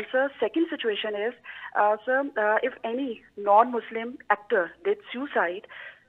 And sir, second situation is, uh, sir, uh, if any non-Muslim actor did suicide,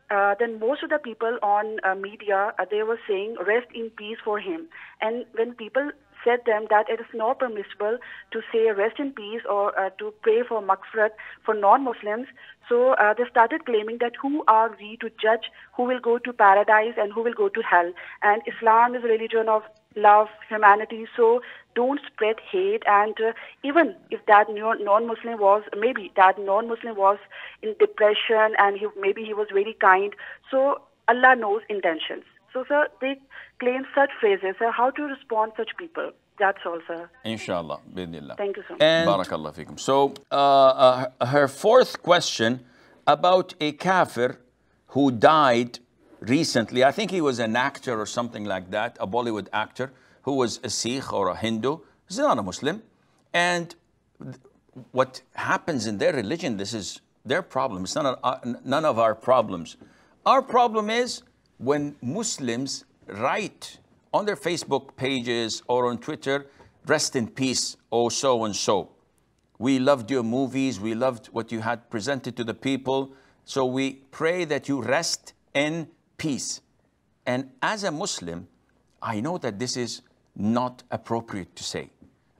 uh, then most of the people on uh, media uh, they were saying rest in peace for him. And when people said them that it is not permissible to say rest in peace or uh, to pray for maghfirah for non-Muslims. So uh, they started claiming that who are we to judge who will go to paradise and who will go to hell? And Islam is a religion of love, humanity. So don't spread hate. And uh, even if that non-Muslim was maybe that non-Muslim was in depression and he, maybe he was very kind. So Allah knows intentions. So sir, they claim such phrases. Sir, how to respond such people? That's all, sir. Inshallah, bidnillah. Thank you so much. Barakallah fikum. So uh, uh, her fourth question about a kafir who died recently, I think he was an actor or something like that, a Bollywood actor who was a Sikh or a Hindu. He's not a Muslim. And what happens in their religion, this is their problem. It's none of, uh, none of our problems. Our problem is when Muslims write on their Facebook pages or on Twitter, rest in peace, oh so and so. We loved your movies, we loved what you had presented to the people, so we pray that you rest in peace. And as a Muslim, I know that this is not appropriate to say.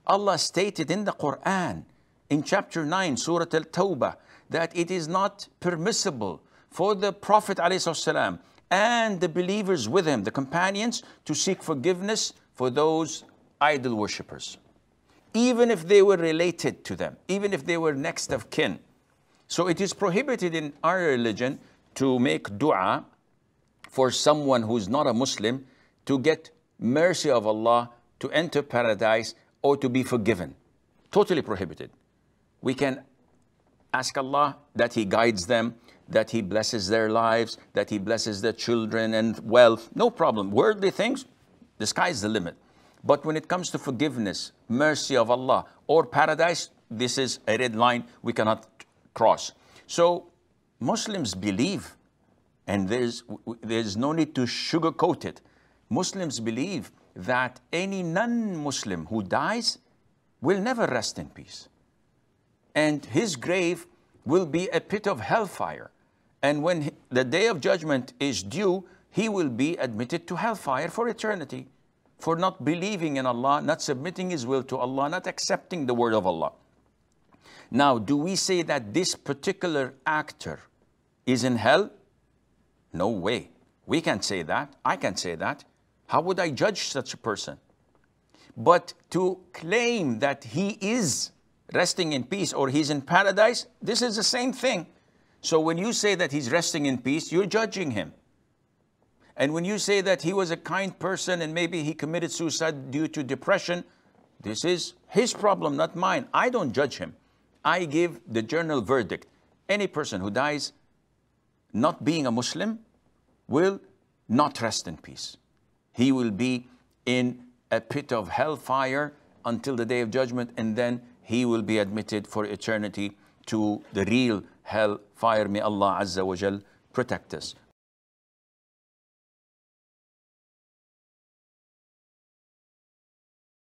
Allah stated in the Quran, in chapter 9, Surah Al Tawbah, that it is not permissible for the Prophet ﷺ and the believers with him, the companions, to seek forgiveness for those idol worshippers, even if they were related to them, even if they were next of kin. So it is prohibited in our religion to make dua for someone who's not a Muslim to get mercy of Allah, to enter paradise, or to be forgiven. Totally prohibited. We can ask Allah that He guides them, that He blesses their lives, that He blesses their children and wealth. No problem. Worldly things, the sky's the limit. But when it comes to forgiveness, mercy of Allah, or paradise, this is a red line we cannot cross. So Muslims believe and there's, there's no need to sugarcoat it. Muslims believe that any non-Muslim who dies will never rest in peace. And his grave will be a pit of hellfire. And when the day of judgment is due, he will be admitted to hellfire for eternity for not believing in Allah, not submitting his will to Allah, not accepting the word of Allah. Now, do we say that this particular actor is in hell? No way. We can't say that. I can't say that. How would I judge such a person? But to claim that he is resting in peace or he's in paradise, this is the same thing. So when you say that he's resting in peace, you're judging him. And when you say that he was a kind person and maybe he committed suicide due to depression, this is his problem, not mine. I don't judge him. I give the journal verdict. Any person who dies not being a Muslim will not rest in peace. He will be in a pit of hellfire until the day of judgment, and then he will be admitted for eternity to the real hellfire. May Allah Azza wa Jal protect us.